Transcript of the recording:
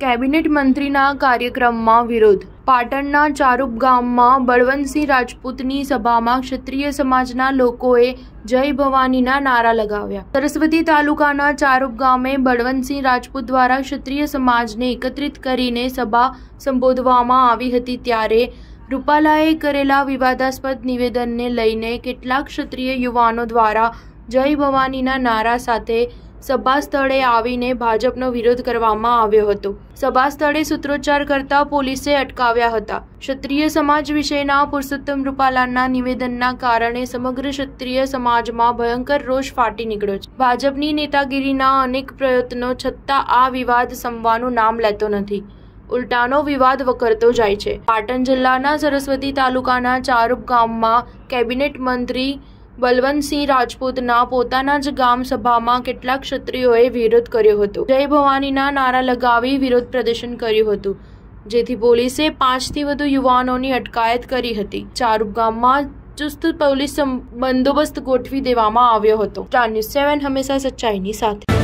cabinet મંત્રીના કાર્યક્રમમાં વિરોધ પાટણના ચારુપ ગામમાં બળવંતસિંહ રાજપૂતની સભામાં ક્ષત્રિય સમાજના લોકોએ જય ભવાનીના નારા લગાવ્યા સરસ્વતી તાલુકાના ચારુપ ગામે બળવંતસિંહ રાજપૂત દ્વારા ક્ષત્રિય સમાજને એકત્રિત કરીને સભા સંબોધવામાં આવી હતી ત્યારે રૂપાલાએ કરેલા વિવાદાસ્પદ નિવેદનને લઈને કેટલાક ક્ષત્રિય યુવાનો દ્વારા જય ભવાનીના નારા સાથે સભાસ્થળે આવીને ભાજપનો વિરોધ કરવામાં આવ્યો હતો સભાસ્થળે સૂત્રોચ્ચાર કરતા પોલીસે અટકાવ્યા હતા ક્ષત્રિય સમાજ વિશેના પુરુષોત્તમ રૂપાલાના નિવેદનના કારણે સમગ્ર ક્ષત્રિય સમાજમાં ભયંકર રોષ ફાટી નીકળ્યો છે ભાજપની નેતાગીરીના અનેક પ્રયત્નો છતાં આ વિવાદ સમવાનું નામ લેતો નથી ઉલટાનો વિવાદ વકરતો જાય છે પાટણ જિલ્લાના સરસ્વતી તાલુકાના ચારૂપ ગામમાં કેબિનેટ મંત્રી બલવંતસિંહ રાજપૂતના પોતાના જ ગામ સભામાં કેટલાક ક્ષત્રિયોએ વિરોધ કર્યો હતો જય ભવાનીના નારા લગાવી વિરોધ પ્રદર્શન કર્યું હતું જેથી પોલીસે પાંચથી વધુ યુવાનોની અટકાયત કરી હતી ચારુ ગામમાં ચુસ્ત પોલીસ બંદોબસ્ત ગોઠવી દેવામાં આવ્યો હતો સ્ટાર સેવન હંમેશા સચ્ચાઈની સાથે